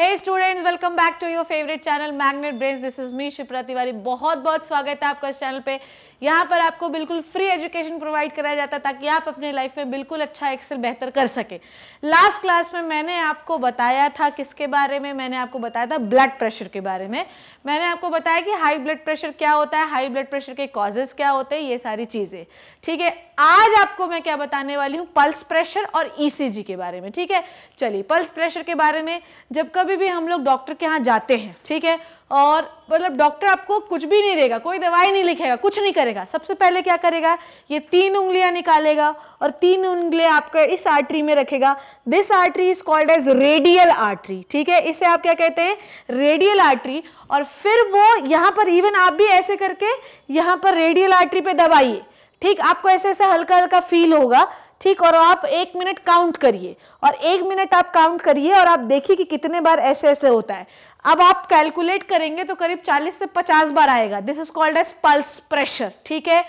Hey students welcome back to your favourite channel magnet brains this is me Shipra Tiwari बहुत बहुत स्वागत है आपका इस चैनल पे यहाँ पर आपको बिल्कुल फ्री एजुकेशन प्रोवाइड कराया जाता है ताकि आप अपने लाइफ में बिल्कुल अच्छा एक्सेल बेहतर कर सके लास्ट क्लास में मैंने आपको बताया था किसके बारे में मैंने आपको बताया था ब्लड प्रेशर के बारे में मैंने आपको बताया कि हाई ब्लड प्रेशर क्या होता है हाई ब्लड प्रेशर के कॉजेज क्या होते हैं ये सारी चीज़ें ठीक है आज आपको मैं क्या बताने वाली हूँ पल्स प्रेशर और ई e के बारे में ठीक है चलिए पल्स प्रेशर के बारे में जब कब कभी भी हम लोग डॉक्टर के यहाँ जाते हैं ठीक है और मतलब डॉक्टर आपको कुछ भी नहीं देगा कोई दवाई नहीं लिखेगा कुछ नहीं करेगा सबसे पहले क्या करेगा ये तीन उंगलियां निकालेगा और तीन उंगलियां आपका इस आर्टरी में रखेगा this artery is called as radial artery ठीक है इसे आप क्या कहते हैं रेडियल आर्टरी और फिर वो यहाँ पर इवन आप भी ऐसे करके यहाँ पर रेडियल आर्टरी पे दबाइए ठीक आपको ऐसे ऐसे हल्का हल्का फील होगा ठीक और आप एक मिनट काउंट करिए और एक मिनट आप काउंट करिए और आप देखिए कि कितने बार ऐसे ऐसे होता है अब आप कैलकुलेट करेंगे तो करीब 40 से 50 बार आएगा this is called as pulse pressure ठीक है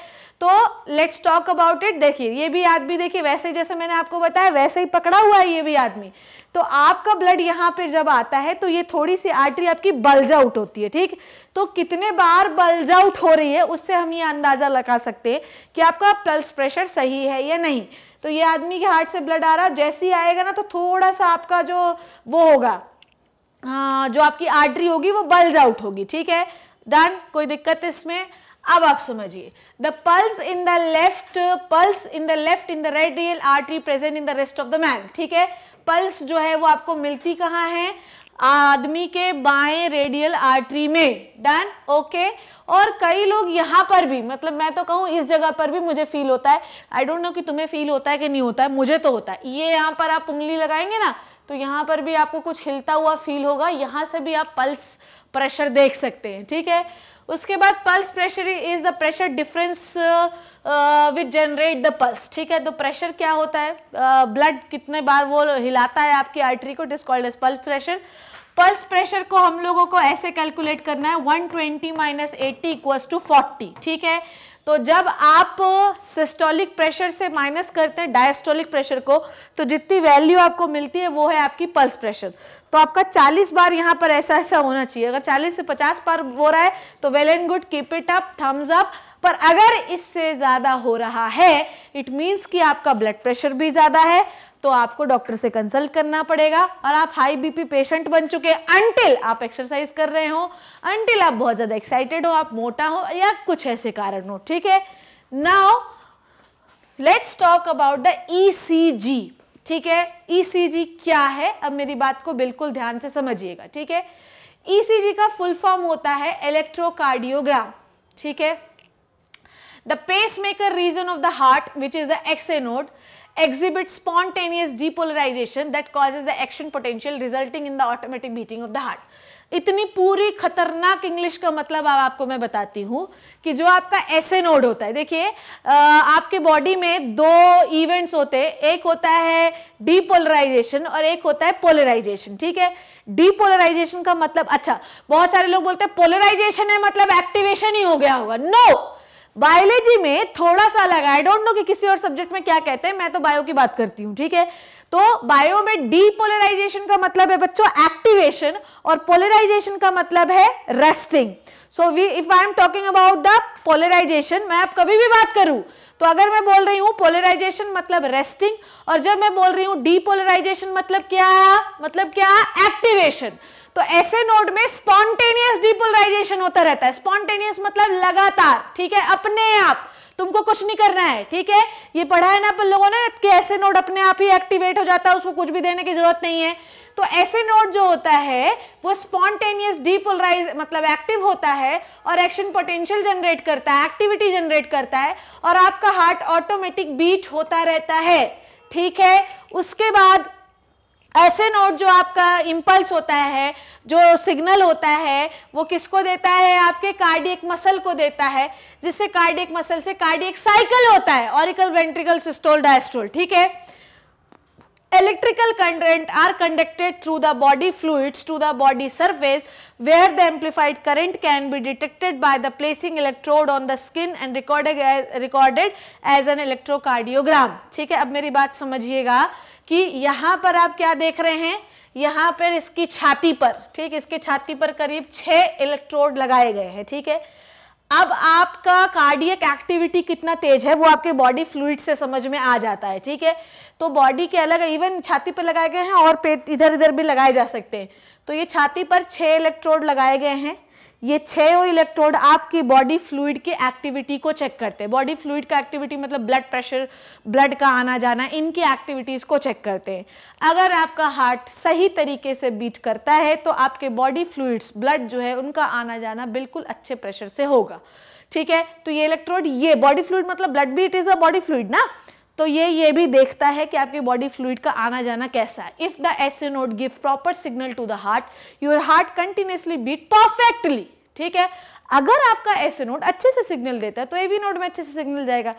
तो लेट्स टॉक अबाउट इट देखिए ये भी आदमी देखिए वैसे जैसे मैंने आपको बताया वैसे ही पकड़ा हुआ है ये भी आदमी तो आपका ब्लड यहाँ पे जब आता है तो ये थोड़ी सी आर्टरी आपकी बल्ज आउट होती है ठीक तो कितने बार बल्ज आउट हो रही है उससे हम ये अंदाज़ा लगा सकते हैं कि आपका पल्स प्रेशर सही है या नहीं तो ये आदमी के हार्ट से ब्लड आ रहा जैसे ही आएगा ना तो थोड़ा सा आपका जो वो होगा आ, हाँ, जो आपकी आर्टरी होगी वो बल्ज आउट होगी ठीक है डन कोई दिक्कत इसमें अब आप समझिए the pulse in the left pulse in the left in the radial artery present in the rest of the man ठीक है पल्स जो है वो आपको मिलती कहाँ है आदमी के बाएं रेडियल आर्टरी में डन ओके okay? और कई लोग यहाँ पर भी मतलब मैं तो कहूँ इस जगह पर भी मुझे फील होता है आई डोंट नो कि तुम्हें फील होता है कि नहीं होता है मुझे तो होता है ये यहाँ पर आप उंगली लगाएंगे ना तो यहाँ पर भी आपको कुछ हिलता हुआ फील होगा यहाँ से भी आप पल्स प्रेशर देख सकते हैं ठीक है उसके बाद pulse pressure is the pressure difference which generate the pulse ठीक है तो प्रेशर क्या होता है ब्लड uh, कितने बार वो हिलाता है आपकी आर्टरी को it called pulse pressure pulse pressure को हम लोगों को ऐसे कैलकुलेट करना है 120 twenty minus eighty equals to forty ठीक है तो जब आप सिस्टोलिक uh, प्रेशर से माइनस करते हैं डायस्टोलिक प्रेशर को तो जितनी वैल्यू आपको मिलती है वो है आपकी पल्स प्रेशर तो आपका 40 बार यहाँ पर ऐसा ऐसा होना चाहिए अगर 40 से 50 बार हो रहा है तो well and good keep it up thumbs up पर अगर इससे ज़्यादा हो रहा है इट मीन्स कि आपका ब्लड प्रेशर भी ज़्यादा है तो आपको डॉक्टर से कंसल्ट करना पड़ेगा और आप हाई बीपी पेशेंट बन चुके अनटिल आप एक्सरसाइज कर रहे हो अनटिल आप बहुत ज़्यादा एक्साइटेड हो आप मोटा हो या कुछ ऐसे कारण हो ठीक है now let's talk about the E C G ठीक है ईसीजी e क्या है अब मेरी बात को बिल्कुल ध्यान से समझिएगा ठीक है ईसीजी e का फुल फॉर्म होता है इलेक्ट्रोकार्डियोग्राम ठीक है the pacemaker region of the heart which is the SA node exhibit spontaneous depolarization that cause the action potential resulting in the automatic beating of the heart इतनी पूरी खतरनाक English का मतलब अब आपको मैं बताती हूँ कि जो आपका ऐसे नोड होता है देखिए आपके बॉडी में दो इवेंट्स होते हैं एक होता है डीपोलराइजेशन और एक होता है पोलराइजेशन ठीक है डीपोलराइजेशन का मतलब अच्छा बहुत सारे लोग बोलते हैं पोलराइजेशन है मतलब एक्टिवेशन ही हो गया होगा नो no! बायोलॉजी में थोड़ा सा अलग आई डोंट नो कि किसी और सब्जेक्ट में क्या कहते हैं मैं तो बायो की बात करती हूँ ठीक है तो बायो में डीपोलराइजेशन का मतलब है बच्चों एक्टिवेशन और पोलराइजेशन का मतलब है resting so we if I am talking about the polarization मैं आप कभी भी बात करूं तो अगर मैं बोल रही हूँ पोलराइजेशन मतलब रेस्टिंग और जब मैं बोल रही हूँ डीपोलराइजेशन मतलब क्या मतलब क्या एक्टिवेशन तो ऐसे नोड में स्पॉन्टेनियस डीपोलराइजेशन होता रहता है स्पॉन्टेनियस मतलब लगातार ठीक है अपने आप तुमको कुछ नहीं करना है ठीक है ये पढ़ा है ना अपन लोगों ने कि ऐसे नोड अपने आप ही एक्टिवेट हो जाता है उसको कुछ भी देने की जरूरत नहीं है तो ऐसे नोड जो होता है वो स्पॉन्टेनियस डीपोलराइज मतलब एक्टिव होता है और एक्शन पोटेंशियल जनरेट करता है एक्टिविटी जनरेट करता है और आपका हार्ट ऑटोमेटिक बीट होता रहता है ठीक है उसके बाद ऐसे नोट जो आपका इम्पल्स होता है जो सिग्नल होता है वो किसको देता है आपके कार्डियक मसल को देता है जिससे कार्डियक मसल से कार्डियक साइकिल होता है ऑरिकल वेंट्रिकल सिस्टोल डायस्टोल ठीक है electrical current are conducted through the body fluid to the body surface where the amplified current can be detected by the placing electrode on the skin and recorded recorded as an electrocardiogram ठीक है अब मेरी बात समझिएगा कि यहाँ पर आप क्या देख रहे हैं यहाँ पर इसकी छाती पर ठीक इसके छाती पर करीब छः इलेक्ट्रोड लगाए गए हैं ठीक है अब आपका कार्डियक एक्टिविटी कितना तेज है वो आपके बॉडी फ्लूड से समझ में आ जाता है ठीक है तो बॉडी के अलग इवन छाती पर लगाए गए हैं और पेट इधर इधर भी लगाए जा सकते हैं तो ये छाती पर छः इलेक्ट्रोड लगाए गए हैं ये छह इलेक्ट्रोड आपकी बॉडी फ्लूइड की एक्टिविटी को चेक करते हैं बॉडी फ्लूइड का एक्टिविटी मतलब ब्लड प्रेशर ब्लड का आना जाना इनकी एक्टिविटीज़ को चेक करते हैं अगर आपका हार्ट सही तरीके से बीट करता है तो आपके बॉडी फ्लूइड्स ब्लड जो है उनका आना जाना बिल्कुल अच्छे प्रेशर से होगा ठीक है तो ये इलेक्ट्रोड ये बॉडी फ्लूड मतलब blood beat is a body fluid ना तो ये ये भी देखता है कि आपकी बॉडी फ्लूड का आना जाना कैसा है if the SA node give proper signal to the heart your heart continuously beat perfectly ठीक है अगर आपका ऐसे नोड अच्छे से सिग्नल देता है तो ए वी नोड में अच्छे से सिग्नल जाएगा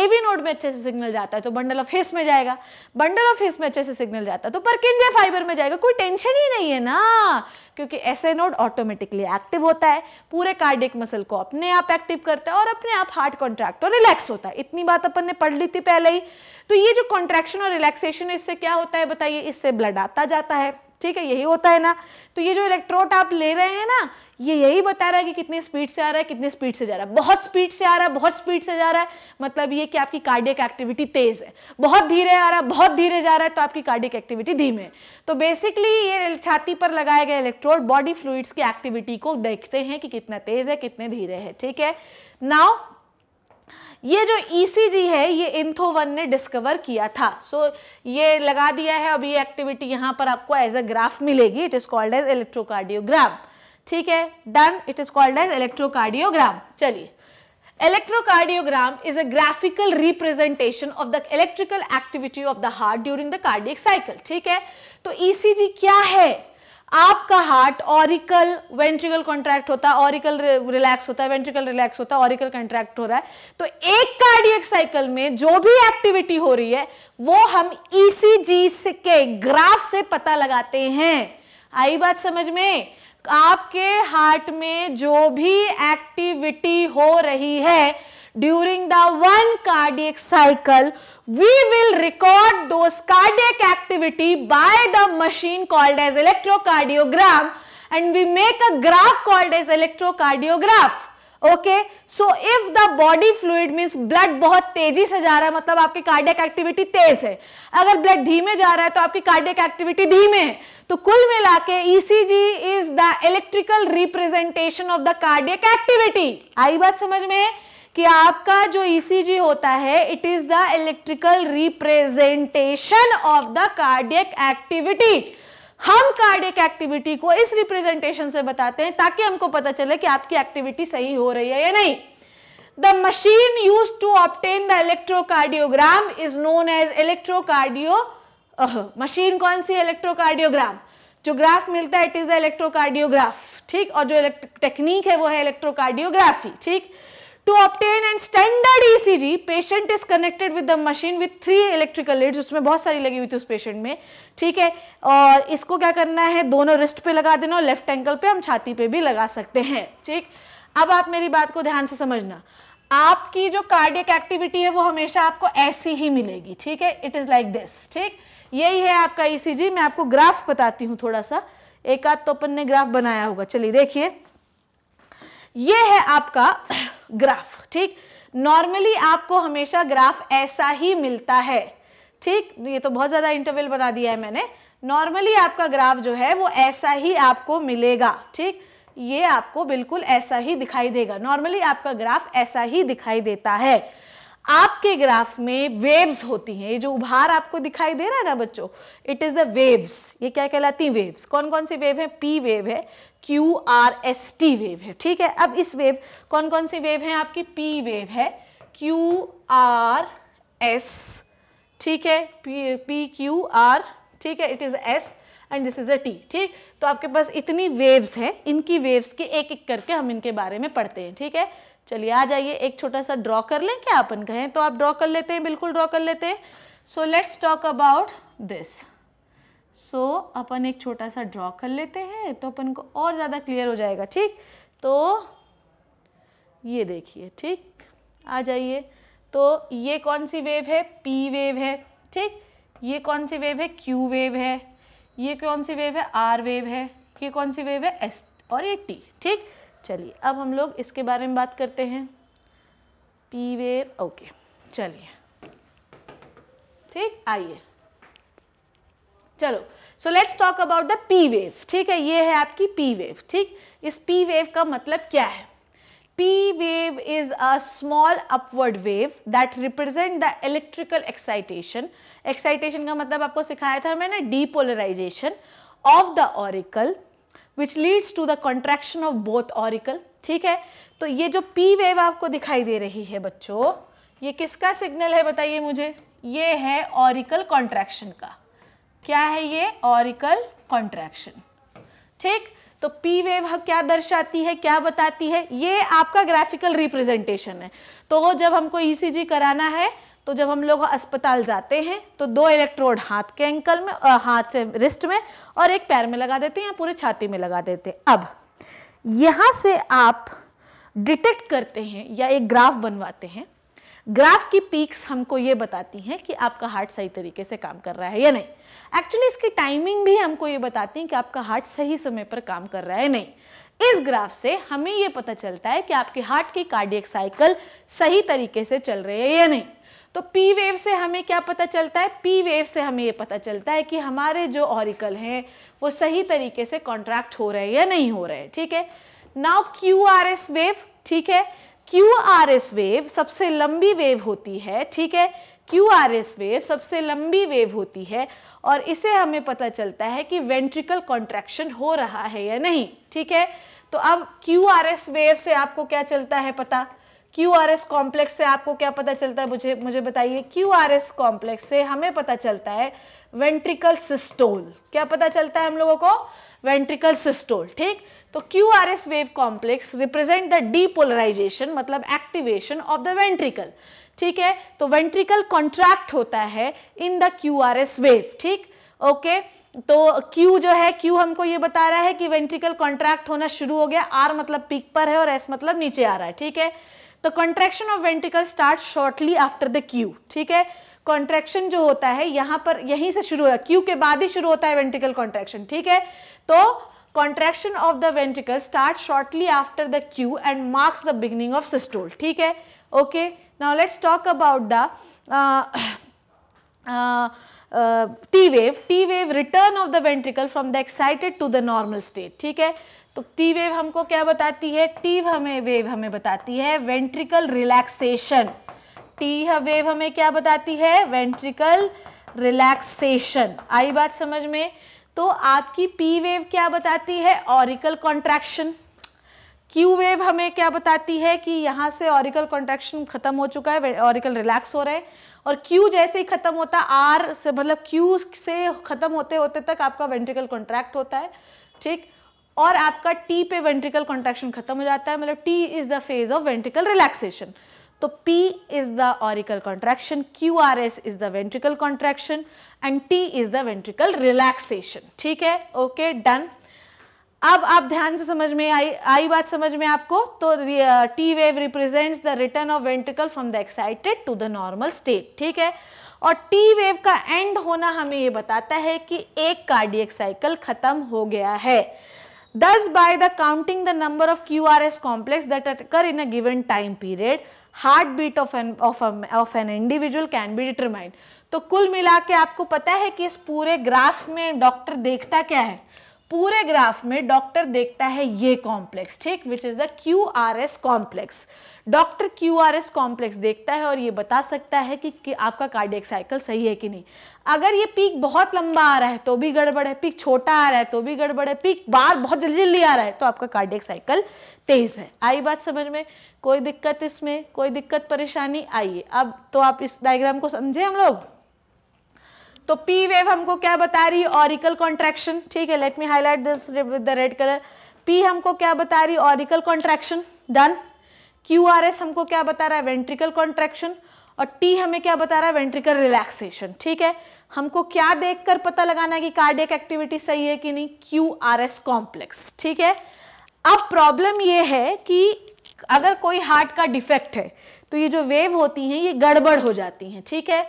ए वी नोड में अच्छे से सिग्नल जाता है तो बंडल ऑफ हिस में जाएगा बंडल ऑफ हिस में अच्छे से सिग्नल जाता है तो परकिंजे फाइबर में जाएगा कोई टेंशन ही नहीं है ना क्योंकि ऐसे नोड ऑटोमेटिकली एक्टिव होता है पूरे कार्डिक मसल को अपने आप एक्टिव करता है और अपने आप हार्ट कॉन्ट्रैक्ट और रिलैक्स होता है इतनी बात अपन ने पढ़ ली थी पहले ही तो ये जो कॉन्ट्रैक्शन और रिलैक्सेशन है इससे क्या होता है बताइए इससे ब्लड आता जाता है ठीक है यही होता है ना तो ये जो इलेक्ट्रोड आप ले रहे हैं ना ये यही बता रहा है कि कितने स्पीड से आ रहा है कितने स्पीड से जा रहा है बहुत स्पीड से आ रहा है बहुत स्पीड से जा रहा है मतलब ये कि आपकी कार्डियक एक्टिविटी तेज़ है बहुत धीरे आ रहा है बहुत धीरे जा रहा है तो आपकी कार्डियक एक्टिविटी धीमे है तो बेसिकली ये छाती पर लगाए गए इलेक्ट्रोड बॉडी फ्लूड्स की एक्टिविटी को देखते हैं कि कितना तेज़ है कितने धीरे है ठीक है नाउ ये जो ई e है ये इंथोवन ने डिस्कवर किया था सो so, ये लगा दिया है अब ये एक्टिविटी यहाँ पर आपको एज अ ग्राफ मिलेगी it is called as electrocardiograph ठीक है done it is called as electrocardiogram चलिए electrocardiogram is a graphical representation of the electrical activity of the heart during the cardiac cycle ठीक है तो ईसीजी e क्या है आपका हार्ट ऑरिकल वेंट्रिकल कॉन्ट्रैक्ट होता है ऑरिकल रिलैक्स होता है वेंट्रिकल रिलैक्स होता है ऑरिकल कॉन्ट्रैक्ट हो रहा है तो एक कार्डियक साइकिल में जो भी एक्टिविटी हो रही है वो हम ईसीजी e के ग्राफ से पता लगाते हैं आई बात समझ में आपके हार्ट में जो भी एक्टिविटी हो रही है during the one cardiac cycle we will record those cardiac activity by the machine called as electrocardiogram and we make a graph called as electrocardiograph okay so if the body fluid means blood बहुत तेजी से जा रहा है मतलब आपकी cardiac activity तेज है अगर ब्लड धीमे जा रहा है तो आपकी कार्डियक एक्टिविटी धीमे है तो कुल मिला के ECG is the electrical representation of the cardiac activity आई बात समझ में कि आपका जो ईसीजी e होता है it is the electrical representation of the cardiac activity हम कार्डिक एक्टिविटी को इस रिप्रेजेंटेशन से बताते हैं ताकि हमको पता चले कि आपकी एक्टिविटी सही हो रही है या नहीं the machine use to obtain the electrocardiogram is known as electrocardio machine कौन सी इलेक्ट्रोकार्डियोग्राम जो ग्राफ मिलता है इट इज द इलेक्ट्रोकार्डियोग्राफ ठीक और जो टेक्निक है वो है इलेक्ट्रोकार्डियोग्राफी ठीक To obtain an standard ECG, patient is connected with the machine with three electrical leads, उसमें बहुत सारी लगी हुई थी उस पेशेंट में ठीक है और इसको क्या करना है दोनों रिस्ट पे लगा देना और लेफ्ट एंकल पे हम छाती पे भी लगा सकते हैं ठीक अब आप मेरी बात को ध्यान से समझना आपकी जो कार्डियक एक्टिविटी है वो हमेशा आपको ऐसी ही मिलेगी ठीक है इट इज़ लाइक दिस ठीक यही है आपका ईसीजी e मैं आपको ग्राफ बताती हूँ थोड़ा सा एक आध तोपन ने ग्राफ बनाया होगा चलिए देखिए ये है आपका ग्राफ ठीक नॉर्मली आपको हमेशा ग्राफ ऐसा ही मिलता है ठीक ये तो बहुत ज़्यादा इंटरवल बना दिया है मैंने नॉर्मली आपका ग्राफ जो है वो ऐसा ही आपको मिलेगा ठीक ये आपको बिल्कुल ऐसा ही दिखाई देगा नॉर्मली आपका ग्राफ ऐसा ही दिखाई देता है आपके ग्राफ में वेव्स होती हैं ये जो उभार आपको दिखाई दे रहा है ना बच्चों इट इज़ द वेव्स ये क्या कहलाती है वेव्स कौन कौन सी वेव है पी वेव है Q R S T wave है ठीक है अब इस वेव कौन कौन सी वेव है आपकी पी वेव है क्यू आर एस ठीक है पी पी क्यू आर ठीक है it is S and this is a T ठीक तो आपके पास इतनी वेव्स हैं इनकी वेव्स के एक एक करके हम इनके बारे में पढ़ते हैं ठीक है चलिए आ जाइए एक छोटा सा ड्रॉ कर लें क्या अपन कहें तो आप ड्रॉ कर लेते हैं बिल्कुल ड्रॉ कर लेते हैं so let's talk about this so अपन एक छोटा सा ड्रॉ कर लेते हैं तो अपन को और ज़्यादा क्लियर हो जाएगा ठीक तो ये देखिए ठीक आ जाइए तो ये कौन सी वेव है पी वेव है ठीक ये कौन सी वेव है क्यू वेव है ये कौन सी वेव है आर वेव है ये कौन सी वेव है एस और ये टी ठीक चलिए अब हम लोग इसके बारे में बात करते हैं पी वेव ओके चलिए ठीक आइए चलो so let's talk about the P wave ठीक है ये है आपकी पी वेव ठीक इस पी वेव का मतलब क्या है P wave is a small upward wave that represent the electrical excitation excitation का मतलब आपको सिखाया था मैंने depolarization of the auricle which leads to the contraction of both auricle ठीक है तो ये जो पी वेव आपको दिखाई दे रही है बच्चों ये किसका सिग्नल है बताइए मुझे ये है ऑरिकल कॉन्ट्रैक्शन का क्या है ये ऑरिकल कॉन्ट्रैक्शन ठीक तो पी वेव क्या दर्शाती है क्या बताती है ये आपका ग्राफिकल रिप्रेजेंटेशन है तो जब हमको ईसीजी e कराना है तो जब हम लोग अस्पताल जाते हैं तो दो इलेक्ट्रोड हाथ के एंकल में आ, हाथ से रिस्ट में और एक पैर में लगा देते हैं या पूरे छाती में लगा देते हैं अब यहाँ से आप डिटेक्ट करते हैं या एक ग्राफ बनवाते हैं ग्राफ की पीक्स हमको ये बताती हैं कि आपका हार्ट सही तरीके से काम कर रहा है या नहीं एक्चुअली इसकी टाइमिंग भी हमको ये बताती हैं कि आपका हार्ट सही समय पर काम कर रहा है नहीं इस ग्राफ से हमें ये पता चलता है कि आपके हार्ट की कार्डियक साइकिल सही तरीके से चल रही है या नहीं तो पी वेव से हमें क्या पता चलता है पी वेव से हमें ये पता चलता है कि हमारे जो ऑरिकल हैं वो सही तरीके से कॉन्ट्रैक्ट हो रहे हैं या नहीं हो रहे हैं ठीक है now Q R S wave ठीक है क्यू आर एस वेव सबसे लंबी वेव होती है ठीक है क्यू आर एस वेव सबसे लंबी वेव होती है और इसे हमें पता चलता है कि वेंट्रिकल कॉन्ट्रैक्शन हो रहा है या नहीं ठीक है तो अब क्यू आर एस वेव से आपको क्या चलता है पता क्यू आर एस कॉम्प्लेक्स से आपको क्या पता चलता है मुझे मुझे बताइए क्यू आर एस कॉम्प्लेक्स से हमें पता चलता है वेंट्रिकल सिस्टोल क्या पता चलता है हम लोगों को वेंट्रिकल सिस्टोल ठीक तो Q R S wave complex represent the depolarization मतलब एक्टिवेशन ऑफ द वेंट्रिकल ठीक है तो वेंट्रिकल कॉन्ट्रैक्ट होता है in the Q R S wave ठीक ओके तो Q जो है Q हमको ये बता रहा है कि वेंट्रिकल कॉन्ट्रैक्ट होना शुरू हो गया R मतलब पीक पर है और S मतलब नीचे आ रहा है ठीक है the contraction of ventricle start shortly after the Q ठीक है कॉन्ट्रेक्शन जो होता है यहां पर यहीं से शुरू होता है क्यू के बाद ही शुरू होता है वेंटिकल कॉन्ट्रेक्शन ठीक है तो contraction of the ventricle start shortly after the Q and marks the beginning of systole ठीक है okay now let's talk about the T wave T wave return of the ventricle from the excited to the normal state ठीक है तो T wave हमको क्या बताती है T हमें वेव हमें बताती है वेंट्रिकल रिलैक्सेशन टी वेव हमें क्या बताती है वेंट्रिकल रिलैक्सेशन आई बात समझ में तो आपकी पी वेव क्या बताती है ऑरिकल कॉन्ट्रैक्शन क्यू वेव हमें क्या बताती है कि यहाँ से ऑरिकल कॉन्ट्रैक्शन खत्म हो चुका है ऑरिकल रिलैक्स हो रहे हैं और क्यू जैसे ही खत्म होता आर से मतलब क्यू से खत्म होते होते तक आपका वेंट्रिकल कॉन्ट्रैक्ट होता है ठीक और आपका टी पे वेंट्रिकल कॉन्ट्रेक्शन खत्म हो जाता है मतलब T is the phase of ventricle relaxation तो the auricle contraction Q R S is the ventricle contraction and T is the ventricle relaxation ठीक है ओके डन अब आप ध्यान से समझ में आई आई बात समझ में आपको तो T wave represents the return of ventricle from the excited to the normal state ठीक है और टी वेव का एंड होना हमें ये बताता है कि एक कार्डियक साइकिल खत्म हो गया है thus thus the the counting the number of qrs complex that occur in given time period heart beat of an of of an individual can be determined तो कुल मिला के आपको पता है कि इस पूरे ग्राफ में डॉक्टर देखता क्या है पूरे ग्राफ में डॉक्टर देखता है ये कॉम्प्लेक्स ठीक which is the Q R S complex doctor Q R S complex देखता है और ये बता सकता है कि, कि आपका कार्डियक साइकिल सही है कि नहीं अगर ये पीक बहुत लंबा आ रहा है तो भी गड़बड़ है पीक छोटा आ रहा है तो भी गड़बड़ है पीक बार बहुत जल्दी जल्दी आ रहा है तो आपका कार्डियक साइकिल तेज़ है आई बात समझ में कोई दिक्कत इसमें कोई दिक्कत परेशानी आइए अब तो आप इस डायग्राम को समझे हम लोग तो पी वेव हमको क्या बता रही है ऑरिकल कॉन्ट्रैक्शन ठीक है let me highlight this with the red colour P हमको क्या बता रही है auricle contraction done Q R S हमको क्या बता रहा है वेंट्रिकल कॉन्ट्रेक्शन और टी हमें क्या बता रहा है वेंट्रिकल रिलैक्सेशन ठीक है हमको क्या देखकर पता लगाना है कि कार्डियक एक्टिविटी सही है कि नहीं क्यू आर एस कॉम्प्लेक्स ठीक है अब प्रॉब्लम ये है कि अगर कोई हार्ट का डिफेक्ट है तो ये जो वेव होती हैं ये गड़बड़ हो जाती हैं ठीक है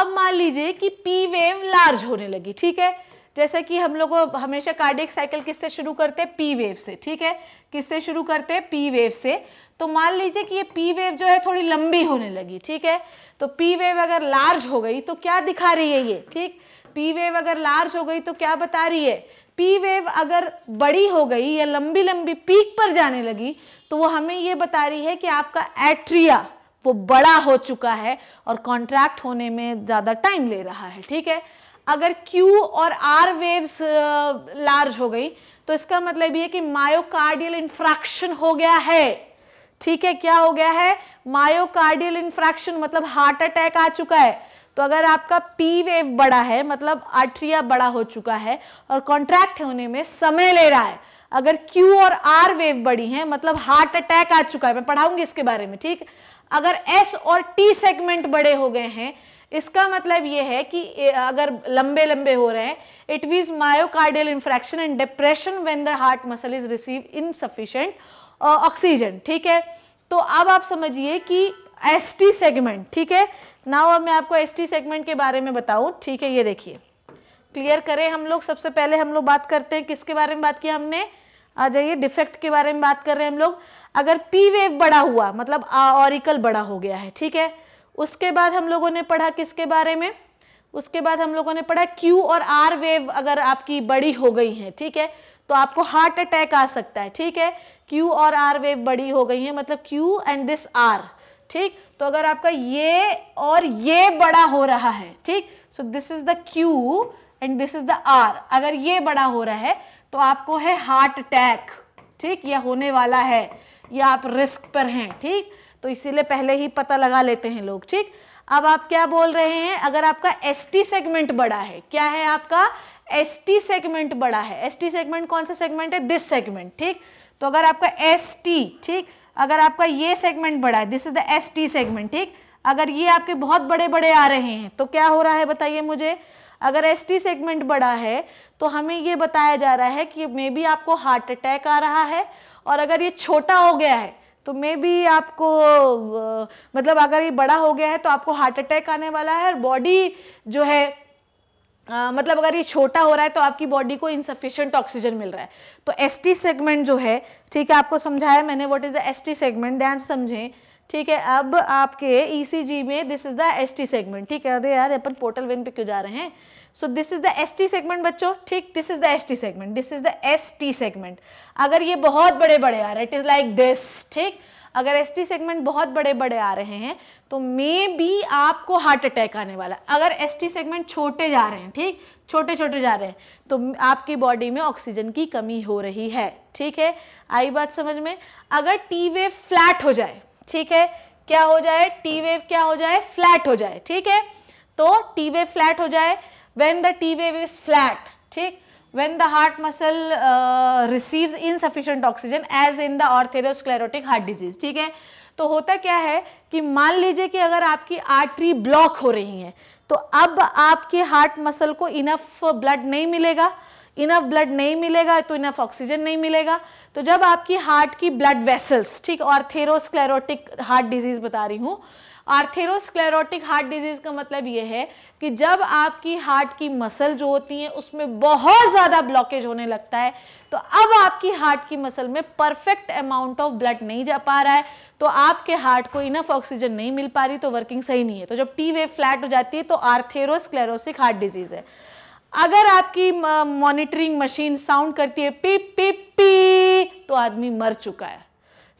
अब मान लीजिए कि पी वेव लार्ज होने लगी ठीक है जैसे कि हम लोग हमेशा कार्डिक साइकिल किससे शुरू करते हैं पी वेव से ठीक है किससे शुरू करते हैं पी वेव से तो मान लीजिए कि ये पी वेव जो है थोड़ी लंबी होने लगी ठीक है तो पी वेव अगर लार्ज हो गई तो क्या दिखा रही है ये ठीक पी वेव अगर लार्ज हो गई तो क्या बता रही है पी वेव अगर बड़ी हो गई या लंबी लंबी पीक पर जाने लगी तो वो हमें ये बता रही है कि आपका एट्रिया वो बड़ा हो चुका है और कॉन्ट्रैक्ट होने में ज़्यादा टाइम ले रहा है ठीक है अगर Q और R वेव्स लार्ज हो गई तो इसका मतलब ये कि मायोकार्डियल इन्फ्रैक्शन हो गया है ठीक है क्या हो गया है मायोकार्डियल इन्फ्रैक्शन मतलब हार्ट अटैक आ चुका है तो अगर आपका पी वेव बड़ा है मतलब आर्ट्रिया बड़ा हो चुका है और कॉन्ट्रैक्ट होने में समय ले रहा है अगर क्यू और आर वेव बड़ी हैं मतलब हार्ट अटैक आ चुका है मैं पढ़ाऊंगी इसके बारे में ठीक अगर एस और टी सेगमेंट बड़े हो गए हैं इसका मतलब ये है कि अगर लंबे लंबे हो रहे हैं it was myocardial infarction and depression when the heart muscle is receive insufficient oxygen ठीक है तो अब आप समझिए कि एस टी सेगमेंट ठीक है नाउ अब मैं आपको एस टी सेगमेंट के बारे में बताऊँ ठीक है ये देखिए क्लियर करें हम लोग सबसे पहले हम लोग बात करते हैं किसके बारे में बात किया हमने आ जाइए डिफेक्ट के बारे में बात कर रहे हैं हम लोग अगर पी वेव बड़ा हुआ मतलब ऑरिकल बड़ा हो गया है ठीक है उसके बाद हम लोगों ने पढ़ा किसके बारे में उसके बाद हम लोगों ने पढ़ा क्यू और आर वेव अगर आपकी बड़ी हो गई है ठीक है तो आपको हार्ट अटैक आ सकता है ठीक है क्यू और आर वेव बड़ी हो गई है मतलब क्यू एंड दिस आर ठीक तो अगर आपका ये और ये बड़ा हो रहा है ठीक so this is the Q and this is the R अगर ये बड़ा हो रहा है तो आपको है हार्ट अटैक ठीक यह होने वाला है या आप रिस्क पर हैं ठीक तो इसीलिए पहले ही पता लगा लेते हैं लोग ठीक अब आप क्या बोल रहे हैं अगर आपका एस टी सेगमेंट बड़ा है क्या है आपका एस टी सेगमेंट बड़ा है एस टी सेगमेंट कौन सा सेगमेंट है दिस सेगमेंट ठीक तो अगर आपका एस टी ठीक अगर आपका ये सेगमेंट बड़ा है this is the S T segment ठीक अगर ये आपके बहुत बड़े बड़े आ रहे हैं तो क्या हो रहा है बताइए मुझे अगर एस टी सेगमेंट बड़ा है तो हमें ये बताया जा रहा है कि मे बी आपको हार्ट अटैक आ रहा है और अगर ये छोटा हो गया है तो मे बी आपको मतलब अगर ये बड़ा हो गया है तो आपको हार्ट अटैक आने वाला है और बॉडी जो है आ, मतलब अगर ये छोटा हो रहा है तो आपकी बॉडी को इनसफिशियंट ऑक्सीजन मिल रहा है तो एस टी सेगमेंट जो है ठीक है आपको समझाया मैंने what is the S T segment ध्यान समझें ठीक है अब आपके ई सी जी में this is the S T segment ठीक है अरे यार अपन पोर्टल वेन पे क्यों जा रहे हैं so this is the S T segment बच्चों ठीक this is the S T segment this is the S T segment अगर ये बहुत बड़े बड़े आ रहे हैं इट इज़ लाइक दिस ठीक अगर एस टी सेगमेंट बहुत बड़े बड़े आ रहे हैं तो मे भी आपको हार्ट अटैक आने वाला अगर एस टी सेगमेंट छोटे जा रहे हैं ठीक छोटे छोटे जा रहे हैं तो आपकी बॉडी में ऑक्सीजन की कमी हो रही है ठीक है आई बात समझ में अगर टी वेव फ्लैट हो जाए ठीक है क्या हो जाए टी वेव क्या हो जाए फ्लैट हो जाए ठीक है तो टी वेव फ्लैट हो जाए when the T wave is flat, ठीक? When the heart muscle uh, receives insufficient oxygen as in the arteriosclerotic heart disease, ठीक है? तो होता क्या है कि मान लीजिए कि अगर आपकी आर्टरी ब्लॉक हो रही है तो अब आपके हार्ट मसल को इनफ ब्लड नहीं मिलेगा इनफ ब्लड नहीं मिलेगा तो इनफ ऑक्सीजन नहीं मिलेगा तो जब आपकी हार्ट की ब्लड वेसल्स ठीक थेरोस्क्लेरोटिक हार्ट डिजीज बता रही हूँ आर्थेरोस्क्लेरोटिक हार्ट डिजीज का मतलब ये है कि जब आपकी हार्ट की मसल जो होती है उसमें बहुत ज़्यादा ब्लॉकेज होने लगता है तो अब आपकी हार्ट की मसल में परफेक्ट अमाउंट ऑफ ब्लड नहीं जा पा रहा है तो आपके हार्ट को इनफ ऑक्सीजन नहीं मिल पा रही तो वर्किंग सही नहीं है तो जब टी वे फ्लैट हो जाती है तो आर्थेरोस्क्लेरोसिक हार्ट डिजीज़ है अगर आपकी मॉनिटरिंग मशीन साउंड करती है पी पी पी तो आदमी मर चुका है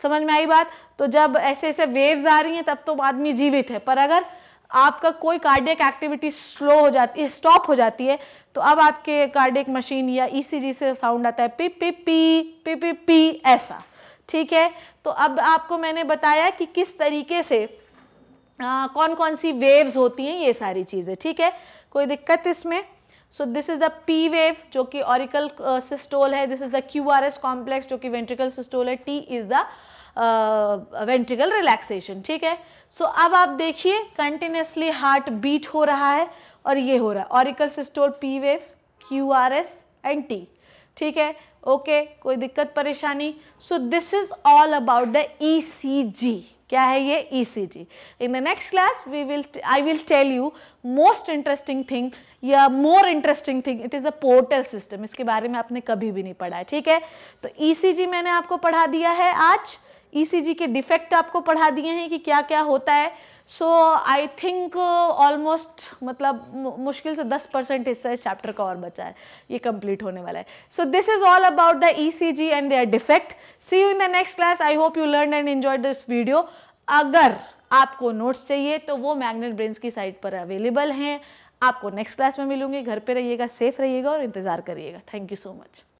समझ में आई बात तो जब ऐसे ऐसे वेव्स आ रही हैं तब तो आदमी जीवित है पर अगर आपका कोई कार्डियक एक्टिविटी स्लो हो जाती है स्टॉप हो जाती है तो अब आपके कार्डियक मशीन या ईसीजी e से साउंड आता है पी पी पी पी पी पी ऐसा ठीक है तो अब आपको मैंने बताया कि किस तरीके से आ, कौन कौन सी वेव्स होती हैं ये सारी चीज़ें ठीक है कोई दिक्कत इसमें so this is the P wave जो कि ऑरिकल सिस्टोल uh, है this is the Q R S complex जो कि वेंट्रिकल सिस्टोल है T is the ventricle relaxation ठीक है सो so, अब आप देखिए कंटिन्यूसली हार्ट बीट हो रहा है और ये हो रहा है auricle systole P wave Q R S and T ठीक है ओके okay, कोई दिक्कत परेशानी so this is all about the E C G क्या है ये ECG in the next class we will I will tell you most interesting thing या more interesting thing it is the portal system इसके बारे में आपने कभी भी नहीं पढ़ा है ठीक है तो ईसीजी e मैंने आपको पढ़ा दिया है आज ईसीजी e के डिफेक्ट आपको पढ़ा दिए हैं कि क्या क्या होता है सो आई थिंक ऑलमोस्ट मतलब मुश्किल से 10 परसेंट हिस्सा इस चैप्टर का और बचा है ये कंप्लीट होने वाला है so this is all about the E C G and their defect see you in the next class I hope you learn and enjoy this video अगर आपको नोट्स चाहिए तो वो मैग्नेट ब्रेन्स की साइट पर अवेलेबल हैं आपको next class में मिलूंगी घर पे रहिएगा सेफ रहिएगा और इंतज़ार करिएगा थैंक यू सो मच